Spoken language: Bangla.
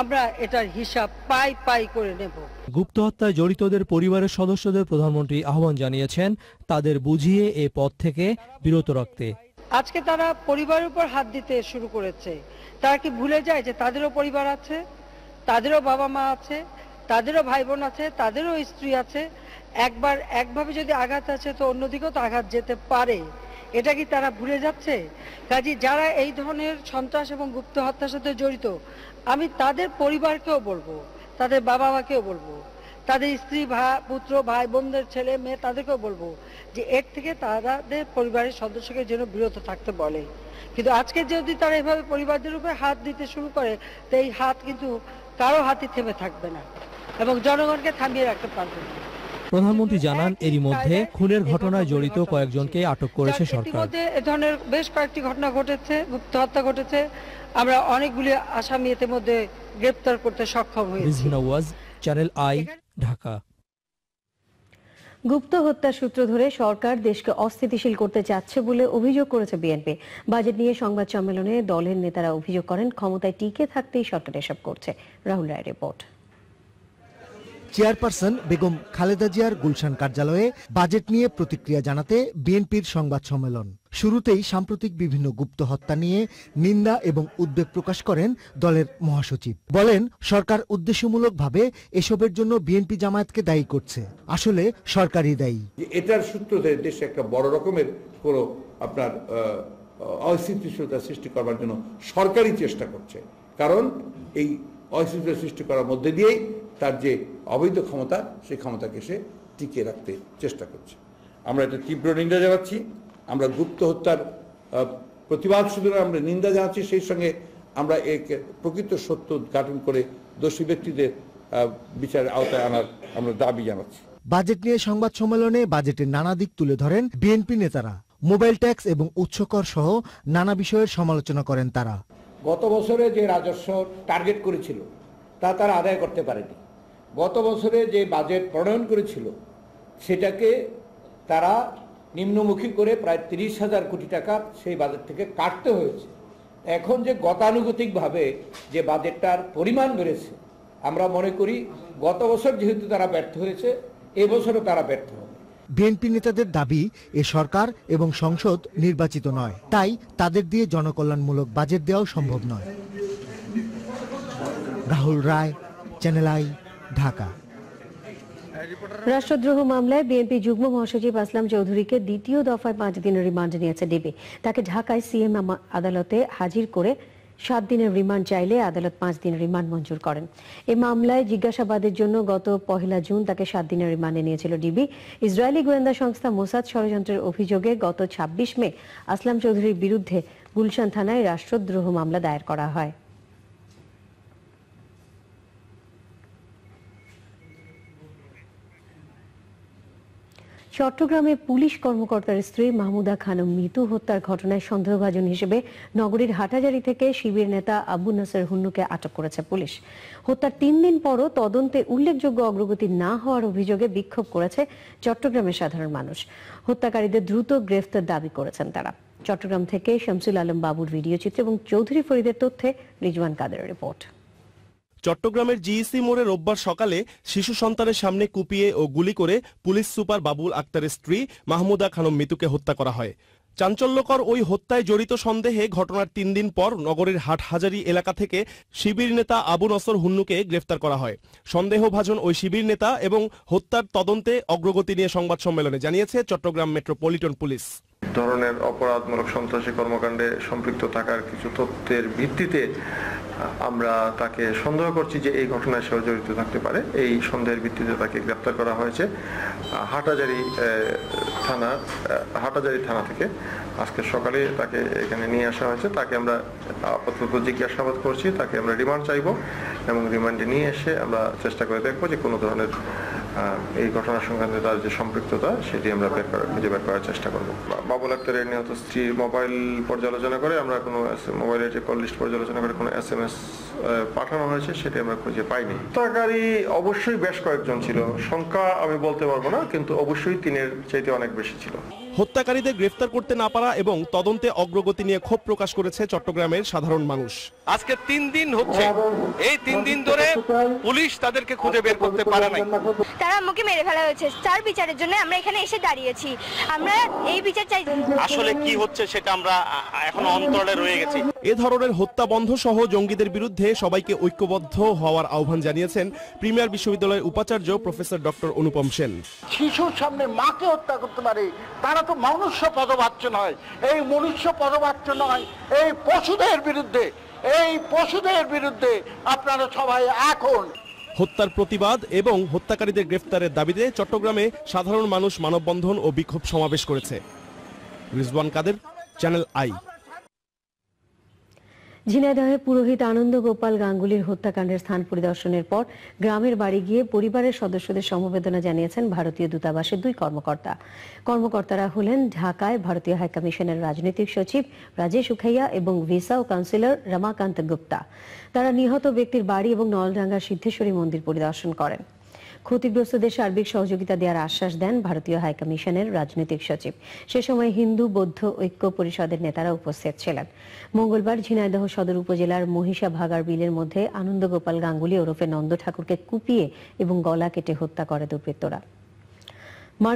আমরা এটার হিসাব পাই পাই করে নেব গুপ্ত হত্যায় জড়িতদের পরিবারের সদস্যদের প্রধানমন্ত্রী আহ্বান জানিয়েছেন তাদের বুঝিয়ে এ পথ থেকে বিরত রাখতে আজকে তারা পরিবারের উপর হাত দিতে শুরু করেছে তারা কি ভুলে যায় যে তাদেরও পরিবার আছে তাদেরও বাবা মা আছে তাদেরও ভাই বোন আছে তাদেরও স্ত্রী আছে একবার একভাবে যদি আঘাত আছে তো অন্যদিকেও তো আঘাত যেতে পারে এটা কি তারা ভুলে যাচ্ছে কাজী যারা এই ধরনের সন্ত্রাস এবং গুপ্ত হত্যার সাথে জড়িত আমি তাদের পরিবারকেও বলবো তাদের বাবা মাকেও বলবো তাদের স্ত্রী ভাই পুত্র ভাই বোনদের ছেলে মেয়ে তাদেরকেও বলবো যে এর থেকে তাদের পরিবারের সদস্যকে যেন বিরত থাকতে বলে কিন্তু আজকে যদি তারা এভাবে পরিবারদের উপরে হাত দিতে শুরু করে তো এই হাত কিন্তু কারো হাতে থেমে থাকবে না এবং জনগণকে থামিয়ে রাখতে পারবে না প্রধানমন্ত্রী জানান এরই মধ্যে খুনের ঘটনায় জড়িত কয়েকজনকে আটক করেছে সরকার এ ধরনের বেশ কয়েকটি ঘটনা ঘটেছে গুপ্ত হত্যা ঘটেছে আমরা অনেকগুলি আসামি এতে মধ্যে গ্রেপ্তার করতে সক্ষম হয়েছি চ্যানেল আই ঢাকা গুপ্ত হত্যা সূত্র ধরে সরকার দেশকে অস্থিতিশীল করতে চাচ্ছে বলে অভিযোগ করেছে বিএনপি বাজেট নিয়ে সংবাদ সম্মেলনে দলের নেতারা অভিযোগ করেন ক্ষমতায় টিকে থাকতেই সরকার এসব করছে রাহুল রায় রিপোর্ট চেয়ারপারসন বেগম খালেদা জিয়ার গুলশান কার্যালয়ে বাজেট নিয়ে প্রতিক্রিয়া জানাতে বিএনপির সংবাদ সম্মেলন শুরুতেই সাম্প্রতিক বিভিন্ন গুপ্ত হত্যা নিয়ে নিন্দা এবং উদ্বেগ প্রকাশ করেন দলের মহাসচিব বলেন সরকার উদ্দেশ্যমূলকভাবে এসবের জন্য বিএনপি জামায়াতকে দায়ী করছে আসলে সরকারই দায়ী এটার সূত্র ধরে দেশে একটা বড় রকমের কোনো আপনার অস্থিতিশীলতা সৃষ্টি করবার জন্য সরকারই চেষ্টা করছে কারণ এই অস্থিতিশীলতা সৃষ্টি করার মধ্যে দিয়েই তার যে অবৈধ ক্ষমতা সেই ক্ষমতাকে সে টিকিয়ে রাখতে চেষ্টা করছে আমরা এটা তীব্র নিন্দা জানাচ্ছি আমরা গুপ্ত হত্যার প্রতিবাদ শুধু আমরা নিন্দা জানাচ্ছি সেই সঙ্গে আমরা এক প্রকৃত সত্য উদ্ঘাটন করে দোষী ব্যক্তিদের বিচারের আওতায় আনার আমরা দাবি জানাচ্ছি বাজেট নিয়ে সংবাদ সম্মেলনে বাজেটের নানা দিক তুলে ধরেন বিএনপি নেতারা মোবাইল ট্যাক্স এবং উচ্চকর সহ নানা বিষয়ের সমালোচনা করেন তারা গত বছরে যে রাজস্ব টার্গেট করেছিল তা তারা আদায় করতে পারেনি গত বছরে যে বাজেট প্রণয়ন করেছিল সেটাকে তারা নিম্নমুখী করে প্রায় তিরিশ হাজার কোটি টাকা সেই বাজেট থেকে কাটতে হয়েছে এখন যে গতানুগতিকভাবে যে বাজেটটার পরিমাণ বেড়েছে আমরা মনে করি গত বছর যেহেতু তারা ব্যর্থ হয়েছে এবছরও তারা ব্যর্থ হবে বিএনপি নেতাদের দাবি এ সরকার এবং সংসদ নির্বাচিত নয় তাই তাদের দিয়ে জনকল্যাণমূলক বাজেট দেওয়াও সম্ভব নয় রাহুল রায় চ্যানেল আই ঢাকা রাষ্ট্রদ্রোহ মামলায় বিএনপি যুগ্ম মহাসচিব আসলাম চৌধুরীকে দ্বিতীয় দফায় পাঁচ দিনের রিমান্ড নিয়েছে ডিবি তাকে ঢাকায় সিএম আদালতে হাজির করে সাত দিনের রিমান্ড চাইলে আদালত পাঁচ দিনের রিমান্ড মঞ্জুর করেন এ মামলায় জিজ্ঞাসাবাদের জন্য গত পহেলা জুন তাকে সাত দিনের রিমান্ডে নিয়েছিল ডিবি ইসরায়েলি গোয়েন্দা সংস্থা মোসাদ ষড়যন্ত্রের অভিযোগে গত ২৬ মে আসলাম চৌধুরীর বিরুদ্ধে গুলশান থানায় রাষ্ট্রদ্রোহ মামলা দায়ের করা হয় চট্টগ্রামে পুলিশ কর্মকর্তার স্ত্রী মাহমুদা খানম মিতু হত্যার ঘটনায় সন্দেহভাজন হিসেবে নগরীর হাটাজারি থেকে শিবির নেতা আবু নাসের হুন্নুকে আটক করেছে পুলিশ হত্যার তিন দিন পরও তদন্তে উল্লেখযোগ্য অগ্রগতি না হওয়ার অভিযোগে বিক্ষোভ করেছে চট্টগ্রামের সাধারণ মানুষ হত্যাকারীদের দ্রুত গ্রেফতার দাবি করেছেন তারা চট্টগ্রাম থেকে শামসুল আলম বাবুর ভিডিও চিত্র এবং চৌধুরী ফরিদের তথ্যে রিজওয়ান কাদের রিপোর্ট চট্টগ্রামের জিইসি মোড়ে রোববার সকালে শিশু সন্তানের সামনে কুপিয়ে ও গুলি করে পুলিশ সুপার বাবুল আক্তারের স্ত্রী মাহমুদা খানম মিতুকে হত্যা করা হয় চাঞ্চল্যকর ওই হত্যায় জড়িত সন্দেহে ঘটনার তিন দিন পর নগরের হাটহাজারি এলাকা থেকে শিবির নেতা আবু নসর হুন্নুকে গ্রেফতার করা হয় সন্দেহভাজন ওই শিবির নেতা এবং হত্যার তদন্তে অগ্রগতি নিয়ে সংবাদ সম্মেলনে জানিয়েছে চট্টগ্রাম মেট্রোপলিটন পুলিশ ধরনের অপরাধমূলক সন্ত্রাসী কর্মকাণ্ডে সম্পৃক্ত থাকার কিছু তথ্যের ভিত্তিতে আমরা তাকে সন্দেহ করছি যে এই ঘটনায় সেও জড়িত থাকতে পারে এই সন্দেহের ভিত্তিতে তাকে গ্রেপ্তার করা হয়েছে হাটাজারি থানা হাটাজারি থানা থেকে আজকে সকালে তাকে এখানে নিয়ে আসা হয়েছে তাকে আমরা আপাতত জিজ্ঞাসাবাদ করছি তাকে আমরা রিমান্ড চাইব এবং রিমান্ডে নিয়ে এসে আমরা চেষ্টা করে দেখবো যে কোনো ধরনের এই ঘটনা সংক্রান্ত তার যে সম্পৃক্ততা সেটি আমরা বের করার খুঁজে বের করার চেষ্টা করব বাবুল আক্তারের নিহত স্ত্রীর মোবাইল পর্যালোচনা করে আমরা কোনো মোবাইলের যে কল লিস্ট পর্যালোচনা করে কোনো এস এম এস পাঠানো হয়েছে সেটি আমরা খুঁজে পাইনি হত্যাকারী অবশ্যই বেশ কয়েকজন ছিল সংখ্যা আমি বলতে পারবো না কিন্তু অবশ্যই তিনের চাইতে অনেক বেশি ছিল হত্যাকারীদের গ্রেফতার করতে না পারা এবং তদন্তে অগ্রগতি নিয়ে ক্ষোভ প্রকাশ করেছে চট্টগ্রামের সাধারণ মানুষ আজকে তিন দিন হচ্ছে এই তিন দিন ধরে পুলিশ তাদেরকে খুঁজে বের করতে পারে নাই তারা মুখে মেরে ফেলা হয়েছে চার বিচারের জন্য আমরা এখানে এসে দাঁড়িয়েছি আমরা এই বিচার চাই আসলে কি হচ্ছে সেটা আমরা এখন অন্তরে রয়ে গেছি এ ধরনের হত্যা বন্ধ সহ জঙ্গিদের বিরুদ্ধে সবাইকে ঐক্যবদ্ধ হওয়ার আহ্বান জানিয়েছেন প্রিমিয়ার বিশ্ববিদ্যালয়ের উপাচার্য প্রফেসর ডক্টর অনুপম সেন শিশুর সামনে মাকে হত্যা করতে পারে তারা তো মনুষ্য পদবাচ্য নয় এই মনুষ্য পদবাচ্য নয় এই পশুদের বিরুদ্ধে এই পশুদের বিরুদ্ধে আপনারা সবাই এখন হত্যার প্রতিবাদ এবং হত্যাকারীদের গ্রেফতারের দাবিতে চট্টগ্রামে সাধারণ মানুষ মানববন্ধন ও বিক্ষোভ সমাবেশ করেছে রিজওয়ান কাদের চ্যানেল আই ঝিনাইদহে পুরোহিত আনন্দ গোপাল গাঙ্গুলির হত্যাকাণ্ডের স্থান পরিদর্শনের পর গ্রামের বাড়ি গিয়ে পরিবারের সদস্যদের সমবেদনা জানিয়েছেন ভারতীয় দূতাবাসের দুই কর্মকর্তা কর্মকর্তারা হলেন ঢাকায় ভারতীয় হাইকমিশনের রাজনৈতিক সচিব রাজেশ উখাইয়া এবং ভিসা ও কাউন্সিলর রমাকান্ত গুপ্তা তারা নিহত ব্যক্তির বাড়ি এবং নলডাঙ্গার সিদ্ধেশ্বরী মন্দির পরিদর্শন করেন ক্ষতিগ্রস্ত দেশ সার্বিক সহযোগিতা দেওয়ার আশ্বাস দেন ভারতীয় হাইকমিশনের রাজনৈতিক সচিব সে সময় হিন্দু বৌদ্ধ ঐক্য পরিষদের নেতারা উপস্থিত ছিলেন মঙ্গলবার ঝিনাইদহ সদর উপজেলার মহিষা ভাগার বিলের মধ্যে আনন্দগোপাল গাঙ্গুলি ওরফে নন্দ ঠাকুরকে কুপিয়ে এবং গলা কেটে হত্যা করে দুর্বৃত্তরা